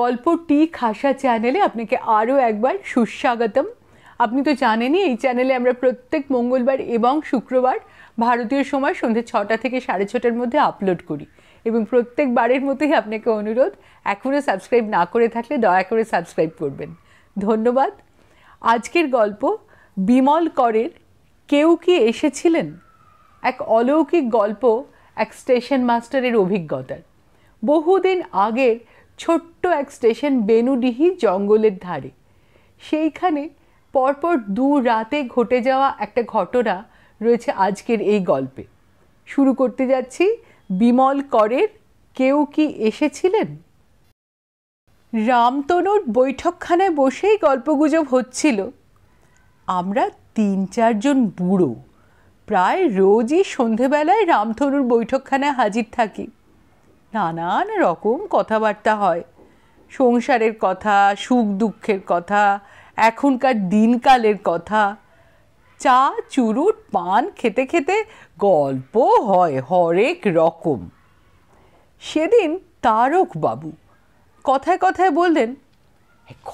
গল্প টি খাসা চ্যানেলে আপনাকে আরও একবার সুস্বাগতম আপনি তো জানেনই এই চ্যানেলে আমরা প্রত্যেক মঙ্গলবার এবং শুক্রবার ভারতীয় সময় সন্ধ্যে ছটা থেকে সাড়ে ছটার মধ্যে আপলোড করি এবং প্রত্যেকবারের মতোই আপনাকে অনুরোধ এখনও সাবস্ক্রাইব না করে থাকলে দয়া করে সাবস্ক্রাইব করবেন ধন্যবাদ আজকের গল্প বিমল করের কেউ কি এসেছিলেন এক অলৌকিক গল্প এক স্টেশন মাস্টারের অভিজ্ঞতার বহুদিন আগের ছোট্ট এক স্টেশন বেনুডিহি জঙ্গলের ধারে সেইখানে পরপর দু রাতে ঘটে যাওয়া একটা ঘটনা রয়েছে আজকের এই গল্পে শুরু করতে যাচ্ছি বিমল করের কেউ কি এসেছিলেন রামতনুর বৈঠকখানায় বসেই গল্পগুজব হচ্ছিল আমরা তিন চারজন বুড়ো প্রায় রোজই সন্ধেবেলায় রামতনুর বৈঠকখানায় হাজির থাকি নানান রকম কথাবার্তা হয় সংসারের কথা সুখ দুঃখের কথা এখনকার দিনকালের কথা চা চুরুট পান খেতে খেতে গল্প হয় হরেক রকম সেদিন তারকবাবু কথায় কথায় বললেন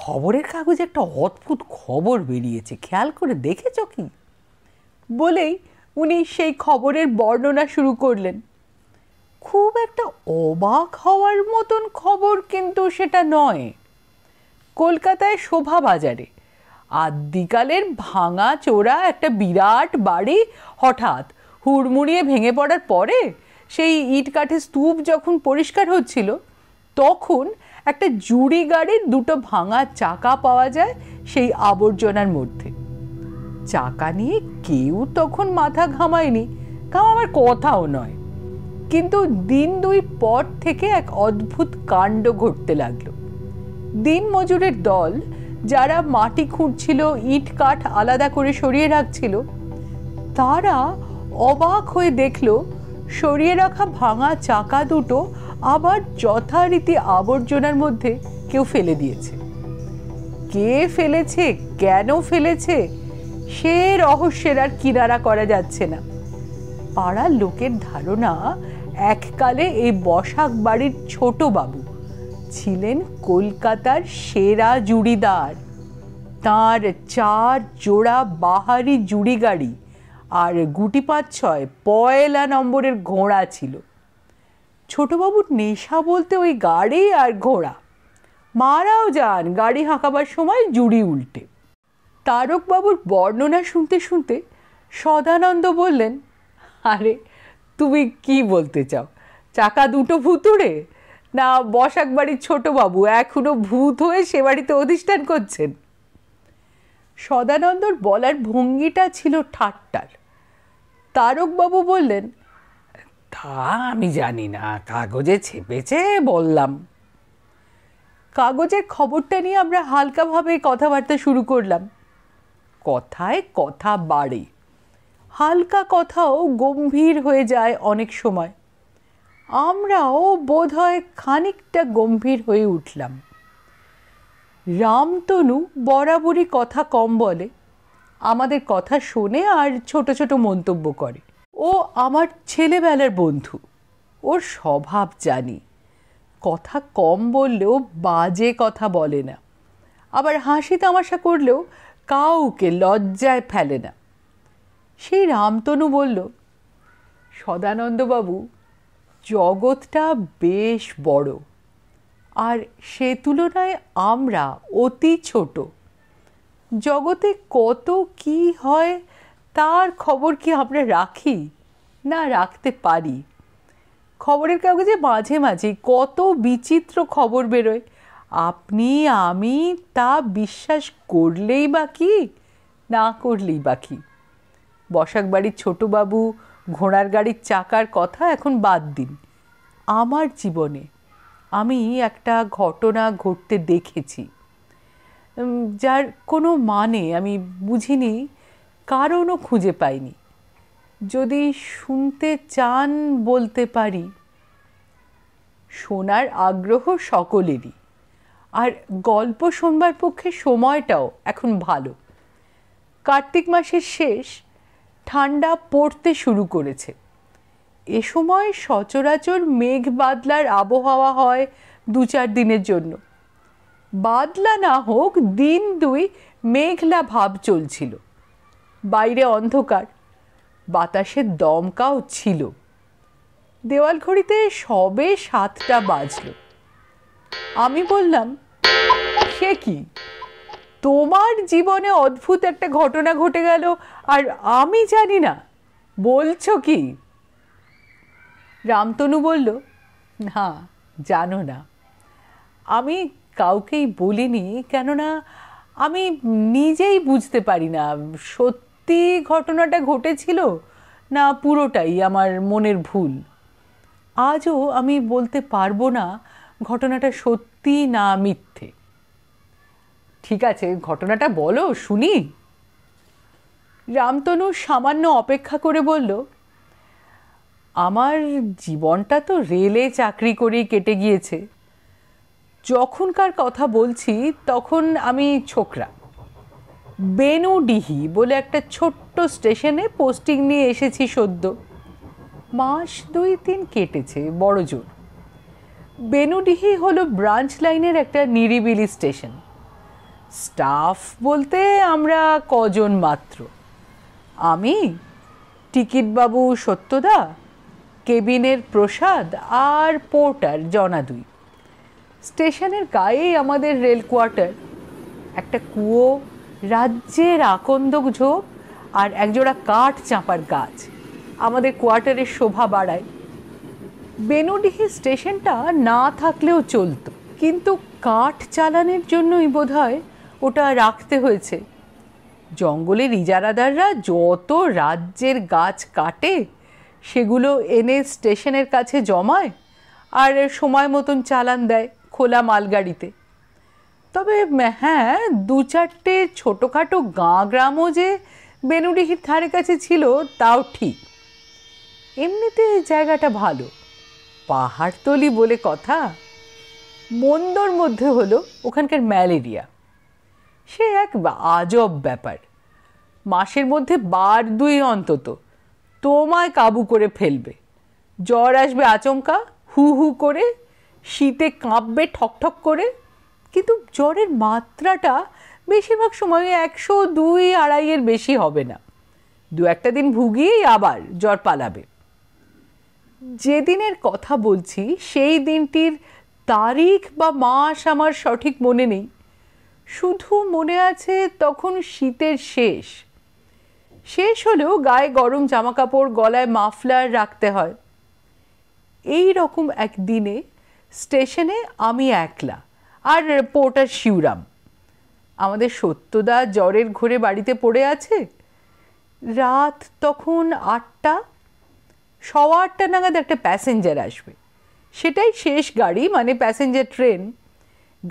খবরের কাগজে একটা অদ্ভুত খবর বেরিয়েছে খেয়াল করে দেখেছ কি বলেই উনি সেই খবরের বর্ণনা শুরু করলেন খুব একটা অবাক হওয়ার মতন খবর কিন্তু সেটা নয় কলকাতায় শোভা বাজারে আদ্যিকালের ভাঙা চোরা একটা বিরাট বাড়ি হঠাৎ হুড়মুড়িয়ে ভেঙে পড়ার পরে সেই ইট কাঠের স্তূপ যখন পরিষ্কার হচ্ছিল তখন একটা জুড়ি গাড়ির দুটো ভাঙা চাকা পাওয়া যায় সেই আবর্জনার মধ্যে চাকা নিয়ে কেউ তখন মাথা ঘামায়নি আমার কথাও নয় কিন্তু দিন দুই পর থেকে এক অদ্ভুত কাণ্ড ঘটতে লাগলো দিন মজুরের দল যারা মাটি খুঁড়ছিল ইট কাঠ আলাদা করে সরিয়ে রাখছিল তারা অবাক হয়ে দেখল সরিয়ে রাখা ভাঙা চাকা দুটো আবার যথারীতি আবর্জনার মধ্যে কেউ ফেলে দিয়েছে কে ফেলেছে কেন ফেলেছে সে রহস্যের আর কিনারা করা যাচ্ছে না পাড়ার লোকের ধারণা এককালে এই বসাক বাড়ির ছোট বাবু ছিলেন কলকাতার সেরা জুড়িদার তার চার জোড়া বাহারি জুড়ি গাড়ি আর গুটি পাঁচ ছয় পয়লা নম্বরের ঘোড়া ছিল ছোটবাবুর নেশা বলতে ওই গাড়ি আর ঘোড়া মারাও যান গাড়ি হাঁকাবার সময় জুড়ি উল্টে তারকবাবুর বর্ণনা শুনতে শুনতে সদানন্দ বললেন আরে তুমি কি বলতে চাও চাকা দুটো ভুতুড়ে না বসাক বাড়ির বাবু এখনও ভূত হয়ে সে বাড়িতে অধিষ্ঠান করছেন সদানন্দর বলার ভঙ্গিটা ছিল ঠাট্টার তারকবাবু বললেন তা আমি জানি না কাগজে ছেপেছে বললাম কাগজের খবরটা নিয়ে আমরা হালকাভাবে কথাবার্তা শুরু করলাম কথায় কথা বাড়ে হালকা কথাও গম্ভীর হয়ে যায় অনেক সময় আমরাও বোধহয় খানিকটা গম্ভীর হয়ে উঠলাম রামতনু বরাবরই কথা কম বলে আমাদের কথা শোনে আর ছোট ছোট মন্তব্য করে ও আমার ছেলেবেলার বন্ধু ওর স্বভাব জানি কথা কম বললেও বাজে কথা বলে না আবার হাসি তামাশা করলেও কাউকে লজ্জায় ফেলে না সেই রামতনু বলল সদানন্দবাবু জগৎটা বেশ বড় আর সে তুলনায় আমরা অতি ছোট জগতে কত কি হয় তার খবর কি আমরা রাখি না রাখতে পারি খবরের কাগজে মাঝে মাঝে কত বিচিত্র খবর বেরোয় আপনি আমি তা বিশ্বাস করলেই বা কি না করলেই বা কি বসাক বাড়ির ছোটোবাবু ঘোড়ার গাড়ির চাকার কথা এখন বাদ দিন আমার জীবনে আমি একটা ঘটনা ঘটতে দেখেছি যার কোনো মানে আমি বুঝিনি কারণও খুঁজে পাইনি যদি শুনতে চান বলতে পারি শোনার আগ্রহ সকলেরই আর গল্প শোনবার পক্ষে সময়টাও এখন ভালো কার্তিক মাসের শেষ ঠান্ডা পড়তে শুরু করেছে এ সময় সচরাচর মেঘ বাদলার আবহাওয়া হয় দু চার দিনের জন্য বাদলা না হোক দিন দুই মেঘলা ভাব চলছিল বাইরে অন্ধকার বাতাসে দমকাও ছিল দেওয়াল ঘড়িতে সবে সাতটা বাজল আমি বললাম সে কি তোমার জীবনে অদ্ভুত একটা ঘটনা ঘটে গেল আর আমি জানি না বলছো কি রামতনু বলল না জানো না আমি কাউকেই বলিনি কেননা আমি নিজেই বুঝতে পারি না সত্যি ঘটনাটা ঘটেছিল না পুরোটাই আমার মনের ভুল আজও আমি বলতে পারবো না ঘটনাটা সত্যি না মিথ্যে ঠিক আছে ঘটনাটা বলো শুনি রামতনু সামান্য অপেক্ষা করে বলল আমার জীবনটা তো রেলে চাকরি করেই কেটে গিয়েছে যখনকার কথা বলছি তখন আমি ছোকরা বেনুডিহি বলে একটা ছোট্ট স্টেশনে পোস্টিং নিয়ে এসেছি সদ্য মাস দুই তিন কেটেছে বড় জোর বেনুডিহি হলো ব্রাঞ্চ লাইনের একটা নিরিবিলি স্টেশন স্টাফ বলতে আমরা কজন মাত্র আমি টিকিটবাবু সত্যদা কেবিনের প্রসাদ আর পোর্টার জনাদুই স্টেশনের গায়েই আমাদের রেল কোয়ার্টার একটা কুয়ো রাজ্যের আকন্দক ঝোপ আর একজোড়া কাঠ চাঁপার গাছ আমাদের কোয়ার্টারের শোভা বাড়ায় বেনুডিহি স্টেশনটা না থাকলেও চলতো কিন্তু কাঠ চালানের জন্যই বোধ হয় ওটা রাখতে হয়েছে জঙ্গলের ইজারাদাররা যত রাজ্যের গাছ কাটে সেগুলো এনে স্টেশনের কাছে জমায় আর সময় মতন চালান দেয় খোলা মালগাড়িতে তবে হ্যাঁ দু চারটে ছোটোখাটো গাঁ গ্রামও যে বেনুডিহির ধারে কাছে ছিল তাও ঠিক এমনিতে জায়গাটা ভালো পাহাড়তলি বলে কথা মন্দর মধ্যে হলো ওখানকার ম্যালেরিয়া সে এক আজব ব্যাপার মাসের মধ্যে বার দুই অন্তত তোমায় কাবু করে ফেলবে জ্বর আসবে আচমকা হু হু করে শীতে কাঁপবে ঠকঠক করে কিন্তু জ্বরের মাত্রাটা বেশিরভাগ সময়ে একশো দুই আড়াইয়ের বেশি হবে না দু একটা দিন ভুগিয়েই আবার জ্বর পালাবে যেদিনের কথা বলছি সেই দিনটির তারিখ বা মাস আমার সঠিক মনে নেই শুধু মনে আছে তখন শীতের শেষ শেষ হলেও গায়ে গরম জামাকাপড় গলায় মাফলার রাখতে হয় এই রকম একদিনে স্টেশনে আমি একলা আর পোর্টার শিউরাম আমাদের সত্যদা জ্বরের ঘরে বাড়িতে পড়ে আছে রাত তখন আটটা সওয়া আটটা নাগাদ একটা প্যাসেঞ্জার আসবে সেটাই শেষ গাড়ি মানে প্যাসেঞ্জার ট্রেন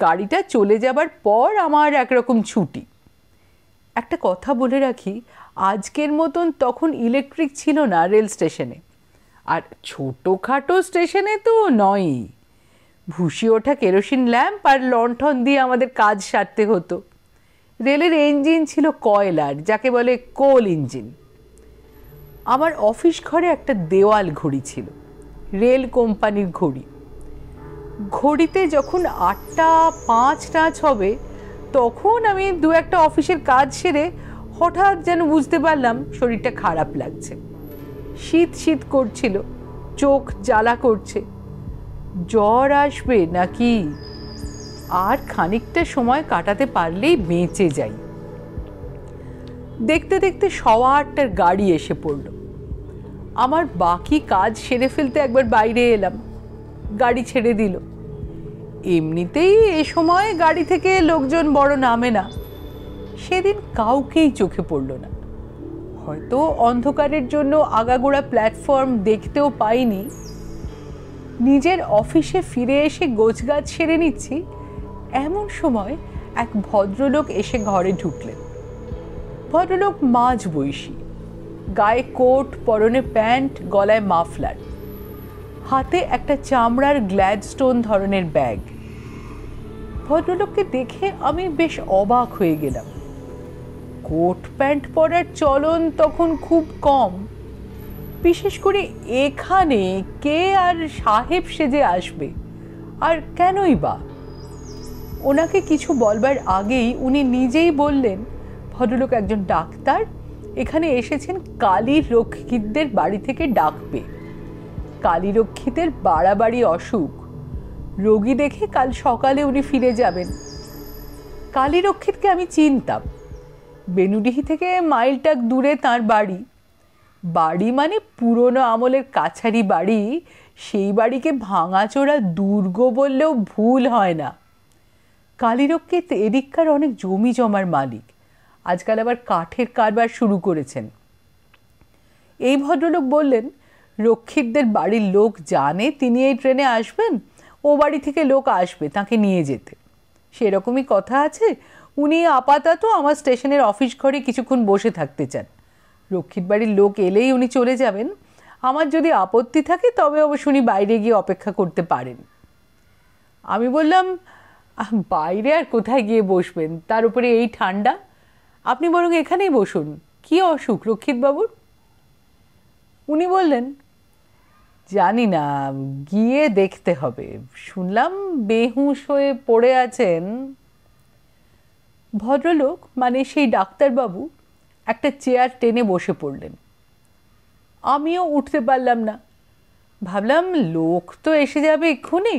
গাড়িটা চলে যাবার পর আমার একরকম ছুটি একটা কথা বলে রাখি আজকের মতন তখন ইলেকট্রিক ছিল না রেল স্টেশনে আর ছোটোখাটো স্টেশনে তো নয়ই ভুসি ওঠা কেরোসিন ল্যাম্প আর লণ্ঠন দিয়ে আমাদের কাজ সারতে হতো রেলের ইঞ্জিন ছিল কয়লার যাকে বলে কোল ইঞ্জিন আমার অফিস ঘরে একটা দেওয়াল ঘড়ি ছিল রেল কোম্পানির ঘড়ি ঘড়িতে যখন আটটা পাঁচ টাচ হবে তখন আমি দু একটা অফিসের কাজ সেরে হঠাৎ যেন বুঝতে পারলাম শরীরটা খারাপ লাগছে শীত শীত করছিল চোখ জ্বালা করছে জ্বর আসবে নাকি আর খানিকটা সময় কাটাতে পারলেই বেঁচে যাই দেখতে দেখতে সওয়া আটটার গাড়ি এসে পড়ল আমার বাকি কাজ সেরে ফেলতে একবার বাইরে এলাম গাড়ি ছেড়ে দিল এমনিতেই এ সময় গাড়ি থেকে লোকজন বড় নামে না সেদিন কাউকেই চোখে পড়ল না হয়তো অন্ধকারের জন্য আগাগোড়া প্ল্যাটফর্ম দেখতেও পাইনি নিজের অফিসে ফিরে এসে গোছগাছ সেরে নিচ্ছি এমন সময় এক ভদ্রলোক এসে ঘরে ঢুকলেন ভদ্রলোক মাঝ বৈশী গায়ে কোট পরনে প্যান্ট গলায় মাফলার হাতে একটা চামড়ার গ্ল্যাডস্টোন ধরনের ব্যাগ ভদ্রলোককে দেখে আমি বেশ অবাক হয়ে গেলাম কোট প্যান্ট পরার চলন তখন খুব কম বিশেষ করে এখানে কে আর সাহেব সেজে আসবে আর কেনই বা ওনাকে কিছু বলবার আগেই উনি নিজেই বললেন ভদ্রলোক একজন ডাক্তার এখানে এসেছেন কালীর রক্ষিতদের বাড়ি থেকে ডাকবে কালীরক্ষীদের বাড়াবাড়ি অসুখ রোগী দেখে কাল সকালে উনি ফিরে যাবেন কালীরক্ষিতকে আমি চিনতাম বেনুডিহি থেকে মাইলটাক দূরে তার বাড়ি বাড়ি মানে পুরনো আমলের কাছারি বাড়ি সেই বাড়িকে ভাঙাচোরা দুর্গ বললেও ভুল হয় না কালীরক্ষিত এদিককার অনেক জমি জমার মালিক আজকাল আবার কাঠের কারবার শুরু করেছেন এই ভদ্রলোক বললেন রক্ষিতদের বাড়ির লোক জানে তিনি এই ট্রেনে আসবেন ও বাড়ি থেকে লোক আসবে তাকে নিয়ে যেতে সেরকমই কথা আছে উনি আপাতত আমার স্টেশনের অফিস ঘরে কিছুক্ষণ বসে থাকতে চান রক্ষিত বাড়ির লোক এলেই উনি চলে যাবেন আমার যদি আপত্তি থাকে তবে অবশ্য উনি বাইরে গিয়ে অপেক্ষা করতে পারেন আমি বললাম বাইরে আর কোথায় গিয়ে বসবেন তার উপরে এই ঠান্ডা আপনি বরং এখানেই বসুন কি অসুখ রক্ষিতবাবুর উনি বললেন জানি না গিয়ে দেখতে হবে শুনলাম বেহুশ হয়ে পড়ে আছেন ভদ্রলোক মানে সেই ডাক্তারবাবু একটা চেয়ার টেনে বসে পড়লেন আমিও উঠতে পারলাম না ভাবলাম লোক তো এসে যাবে এক্ষুনি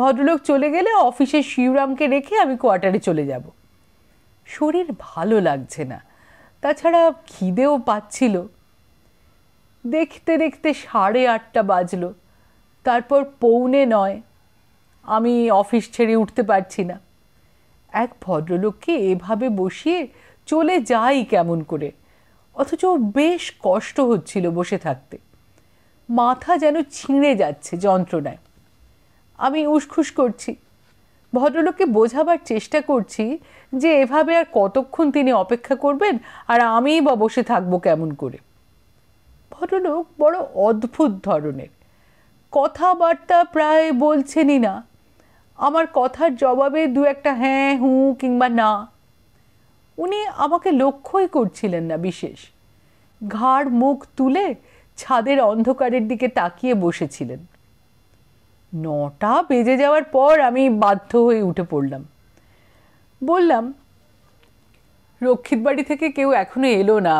ভদ্রলোক চলে গেলে অফিসে শিবরামকে রেখে আমি কোয়ার্টারে চলে যাব শরীর ভালো লাগছে না তাছাড়া খিদেও পাচ্ছিল দেখতে দেখতে সাড়ে আটটা বাজলো তারপর পৌনে নয় আমি অফিস ছেড়ে উঠতে পারছি না এক ভদ্রলোককে এভাবে বসিয়ে চলে যাই কেমন করে অথচ বেশ কষ্ট হচ্ছিল বসে থাকতে মাথা যেন ছিঁড়ে যাচ্ছে যন্ত্রণায় আমি উসখুস করছি ভদ্রলোককে বোঝাবার চেষ্টা করছি যে এভাবে আর কতক্ষণ তিনি অপেক্ষা করবেন আর আমিই বা বসে থাকবো কেমন করে ভদ্রলোক বড় অদ্ভুত ধরনের কথাবার্তা প্রায় বলছেনই না আমার কথার জবাবে দু একটা হ্যাঁ হুঁ কিংবা না উনি আমাকে লক্ষ্যই করছিলেন না বিশেষ ঘাড় মুখ তুলে ছাদের অন্ধকারের দিকে তাকিয়ে বসেছিলেন নটা বেজে যাওয়ার পর আমি বাধ্য হয়ে উঠে পড়লাম বললাম রক্ষিত বাড়ি থেকে কেউ এখনো এলো না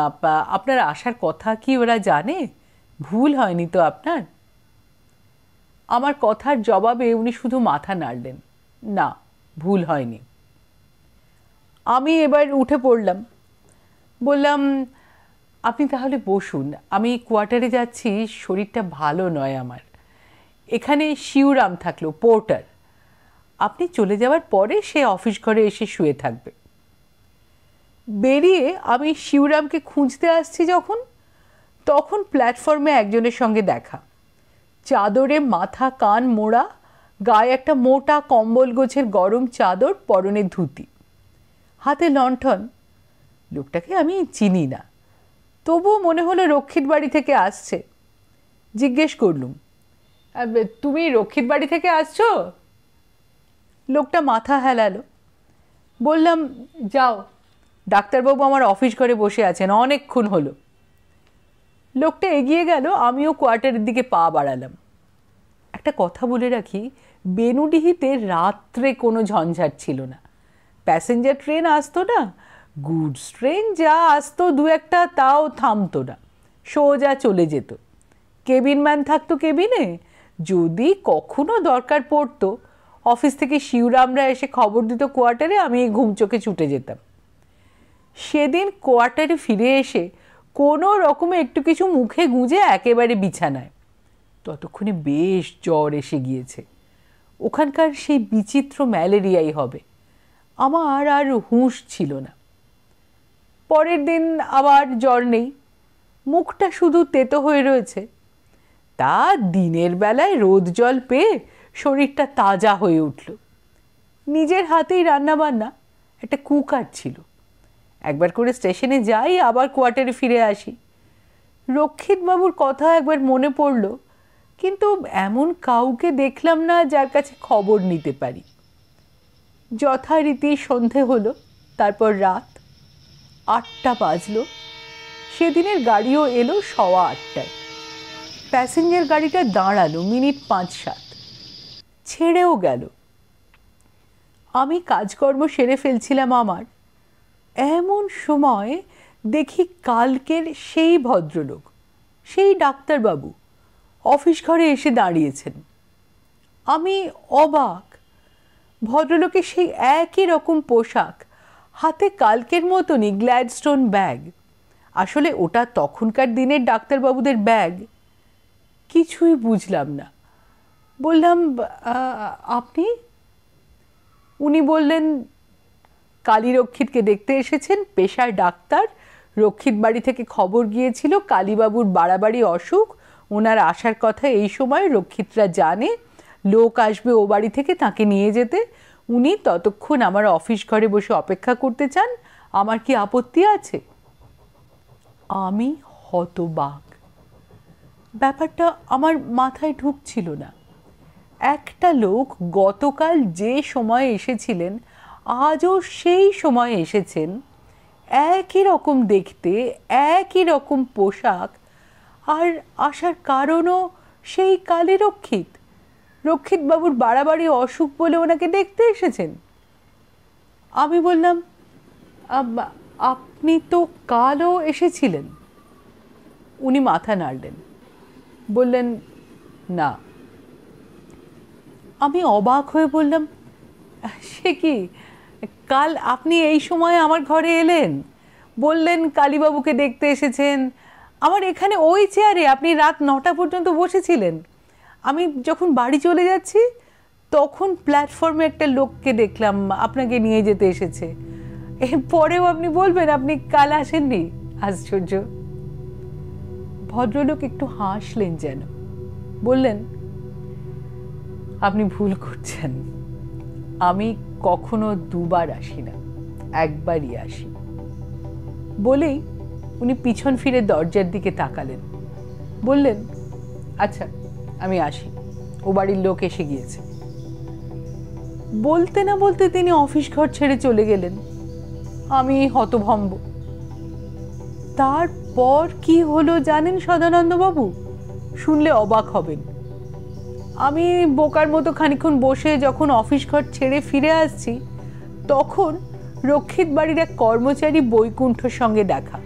আপনার আসার কথা কি ওরা জানে ভুল হয়নি তো আপনার আমার কথার জবাবে উনি শুধু মাথা নাড়লেন না ভুল হয়নি আমি এবার উঠে পড়লাম বললাম আপনি তাহলে বসুন আমি কোয়ার্টারে যাচ্ছি শরীরটা ভালো নয় আমার এখানে শিউরাম থাকলো পোর্টার আপনি চলে যাওয়ার পরে সে অফিস ঘরে এসে শুয়ে থাকবে বেরিয়ে আমি শিবরামকে খুঁজতে আসছি যখন তখন প্ল্যাটফর্মে একজনের সঙ্গে দেখা চাদরে মাথা কান মোড়া গায়ে একটা মোটা কম্বল গোছের গরম চাদর পরনে ধুতি হাতে লণ্ঠন লোকটাকে আমি চিনি না তবুও মনে হলো রক্ষিত বাড়ি থেকে আসছে জিজ্ঞেস করলুম তুমি রক্ষিত বাড়ি থেকে আসছো লোকটা মাথা হেলালো বললাম যাও ডাক্তারবাবু আমার অফিস ঘরে বসে আছেন অনেকক্ষণ হলো লোকটা এগিয়ে গেল আমিও কোয়ার্টারের দিকে পা বাড়ালাম একটা কথা বলে রাখি বেনুডিহিতে রাত্রে কোনো ঝঞ্ঝাট ছিল না প্যাসেঞ্জার ট্রেন আসতো না গুডস ট্রেন যা আসতো দু একটা তাও থামতো না সোজা চলে যেত কেবিন ম্যান থাকতো কেবিনে যদি কখনো দরকার পড়তো অফিস থেকে শিউরামরা এসে খবর দিত কোয়ার্টারে আমি ঘুম চোখে ছুটে যেতাম সেদিন কোয়ার্টারে ফিরে এসে কোনো রকমে একটু কিছু মুখে গুঁজে একেবারে বিছানায় ততক্ষণে বেশ জ্বর এসে গিয়েছে ওখানকার সেই বিচিত্র ম্যালেরিয়াই হবে আমার আর হুঁশ ছিল না পরের দিন আবার জ্বর নেই মুখটা শুধু তেতো হয়ে রয়েছে তা দিনের বেলায় রোদ জল পেয়ে শরীরটা তাজা হয়ে উঠল নিজের হাতেই রান্নাবান্না একটা কুকার ছিল একবার করে স্টেশনে যাই আবার কোয়ার্টারে ফিরে আসি রক্ষিতবাবুর কথা একবার মনে পড়ল কিন্তু এমন কাউকে দেখলাম না যার কাছে খবর নিতে পারি যথারীতি সন্ধে হলো তারপর রাত আটটা বাজল সেদিনের গাড়িও এলো সওয়া আটটায় প্যাসেঞ্জার গাড়িটা দাঁড়ালো মিনিট পাঁচ সাত ছেড়েও গেল আমি কাজকর্ম সেরে ফেলছিলাম আমার এমন সময় দেখি কালকের সেই ভদ্রলোক সেই ডাক্তারবাবু অফিস ঘরে এসে দাঁড়িয়েছেন আমি অবাক ভদ্রলোকের সেই একই রকম পোশাক হাতে কালকের মতনই গ্ল্যাডস্টোন ব্যাগ আসলে ওটা তখনকার দিনের ডাক্তারবাবুদের ব্যাগ কিছুই বুঝলাম না বললাম আপনি উনি বললেন কালী রক্ষিতকে দেখতে এসেছেন পেশায় ডাক্তার রক্ষিত বাড়ি থেকে খবর গিয়েছিল কালীবাবুর বাড়াবাড়ি অসুখ ওনার আসার কথা এই সময় রক্ষিতরা জানে লোক আসবে ও বাড়ি থেকে তাকে নিয়ে যেতে উনি ততক্ষণ আমার অফিস ঘরে বসে অপেক্ষা করতে চান আমার কি আপত্তি আছে আমি হতবাক ব্যাপারটা আমার মাথায় ঢুকছিল না একটা লোক গতকাল যে সময় এসেছিলেন আজও সেই সময়ে এসেছেন একই রকম দেখতে একই রকম পোশাক আর আসার কারণও সেই কালে রক্ষিত রক্ষিতবাবুর বাড়াবাড়ি অসুখ বলে ওনাকে দেখতে এসেছেন আমি বললাম আপনি তো কালও এসেছিলেন উনি মাথা নাড়লেন বললেন না আমি অবাক হয়ে বললাম সে কি কাল আপনি এই সময় আমার ঘরে এলেন বললেন কালীবাবুকে দেখতে এসেছেন আমার এখানে ওই চেয়ারে আপনি রাত নটা পর্যন্ত বসেছিলেন আমি যখন বাড়ি চলে যাচ্ছি তখন প্ল্যাটফর্মে একটা লোককে দেখলাম আপনাকে নিয়ে যেতে এসেছে এরপরেও আপনি বলবেন আপনি কাল আসেননি আশ্চর্য ভদ্রলোক একটু হাসলেন যেন বললেন আপনি ভুল করছেন আমি কখনো দুবার আসি না একবারই আসি বলেই উনি পিছন ফিরে দরজার দিকে তাকালেন বললেন আচ্ছা আমি আসি ও বাড়ির লোক এসে গিয়েছে বলতে না বলতে তিনি অফিস ঘর ছেড়ে চলে গেলেন আমি হতভম্ব তারপর কি হলো জানেন সদানন্দবাবু শুনলে অবাক হবেন আমি বোকার মতো খানিক্ষণ বসে যখন অফিস ঘর ছেড়ে ফিরে আসছি তখন রক্ষিত বাড়ির এক কর্মচারী বৈকুণ্ঠর সঙ্গে দেখা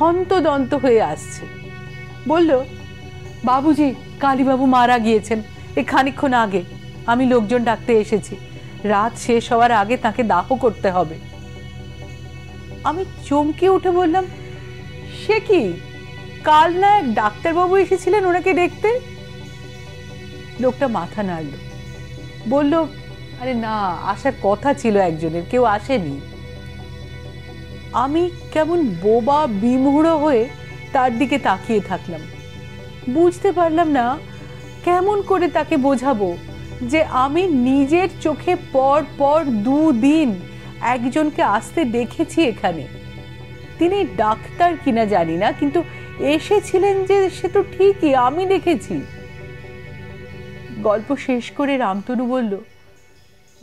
হন্তদন্ত হয়ে আসছে বলল বাবুজি কালীবাবু মারা গিয়েছেন এ খানিক্ষণ আগে আমি লোকজন ডাকতে এসেছি রাত শেষ হওয়ার আগে তাকে দাহ করতে হবে আমি চমকে উঠে বললাম সে কি কাল না এক ডাক্তারবাবু এসেছিলেন ওনাকে দেখতে লোকটা মাথা নাড়ল বলল আরে না আসার কথা ছিল একজনের কেউ আসেনি আমি কেমন বোবা বিমুড়ো হয়ে তার দিকে তাকিয়ে থাকলাম বুঝতে পারলাম না কেমন করে তাকে বোঝাবো যে আমি নিজের চোখে পর পর দুদিন একজনকে আসতে দেখেছি এখানে তিনি ডাক্তার কিনা জানি না কিন্তু এসেছিলেন যে সে তো ঠিকই আমি দেখেছি গল্প শেষ করে রামতনু বলল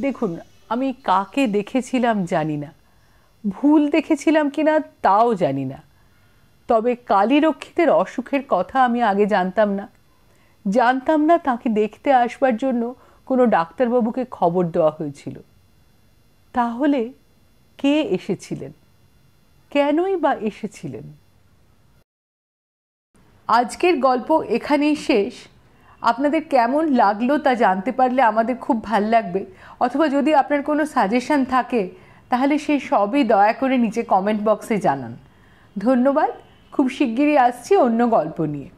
দেখুন আমি কাকে দেখেছিলাম জানি না ভুল দেখেছিলাম কি না তাও জানি না তবে কালীরক্ষীদের অসুখের কথা আমি আগে জানতাম না জানতাম না তাকে দেখতে আসবার জন্য কোনো ডাক্তারবাবুকে খবর দেওয়া হয়েছিল তাহলে কে এসেছিলেন কেনই বা এসেছিলেন আজকের গল্প এখানেই শেষ আপনাদের কেমন লাগলো তা জানতে পারলে আমাদের খুব ভাল লাগবে অথবা যদি আপনার কোনো সাজেশান থাকে তাহলে সেই সবই দয়া করে নিচে কমেন্ট বক্সে জানান ধন্যবাদ খুব শিগগিরই আসছি অন্য গল্প নিয়ে